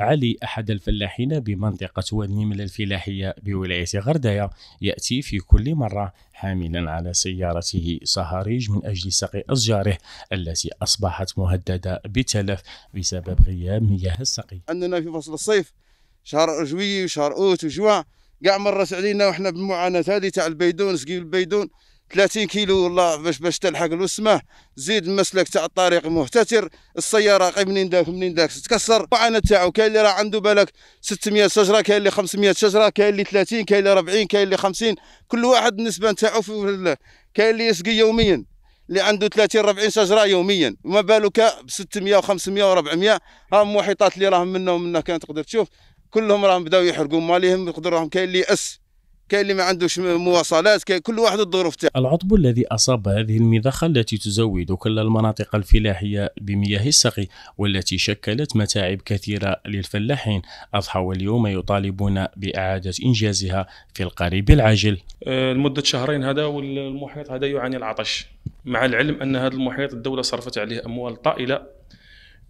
علي أحد الفلاحين بمنطقة والنملة الفلاحية بولاية غردايه يأتي في كل مرة حاملا على سيارته صهاريج من أجل سقي أشجاره التي أصبحت مهددة بالتلف بسبب غياب مياه السقي عندنا في فصل الصيف شهر جويي وشهر أوت وجوع كاع مرت علينا وحنا بالمعاناة هذه تاع البيدون سقي البيدون 30 كيلو والله باش باش تلحق الوسمه زيد المسلك تاع الطريق مهتتر السياره قي منين داك منين داك تتكسر الطعانه تاعو كاين اللي راه عنده بالك 600 شجره كاين اللي 500 شجره كاين اللي 30 كاين اللي 40 كاين اللي 50 كل واحد النسبه تاعو في كاين اللي يسقي يوميا اللي عنده 30 40 شجره يوميا وما بالك ب 600 و500 و400 ها المحيطات اللي راهم منه ومنه كان تقدر تشوف كلهم راهم بداو يحرقوا ماليهم يقدر راهم كاين اللي اس كاين اللي ما عندوش مواصلات كاين كل واحد الظروف تاعو العطب الذي اصاب هذه المضخه التي تزود كل المناطق الفلاحيه بمياه السقي والتي شكلت متاعب كثيره للفلاحين اضحوا اليوم يطالبون باعاده انجازها في القريب العاجل آه، لمده شهرين هذا والمحيط هذا يعاني العطش مع العلم ان هذا المحيط الدوله صرفت عليه اموال طائله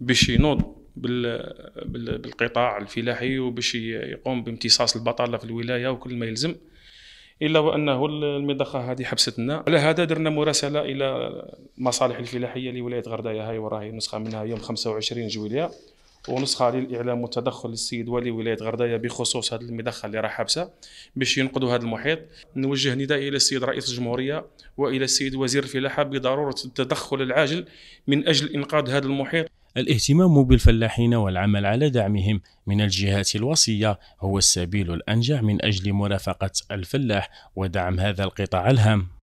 باش ينوض بالقطاع الفلاحي وباش يقوم بامتصاص البطاله في الولايه وكل ما يلزم الا وانه المضخه هذه حبستنا على هذا درنا مراسله الى المصالح الفلاحيه لولايه غردايه هاي وراهي نسخه منها يوم 25 جويليه ونسخه للاعلام والتدخل للسيد ولي ولايه غردايه بخصوص هذه المدخل اللي راه حابسه باش ينقذوا هذا المحيط نوجه نداء الى السيد رئيس الجمهوريه والى السيد وزير الفلاحه بضروره التدخل العاجل من اجل انقاذ هذا المحيط الاهتمام بالفلاحين والعمل على دعمهم من الجهات الوصية هو السبيل الأنجع من أجل مرافقة الفلاح ودعم هذا القطاع الهام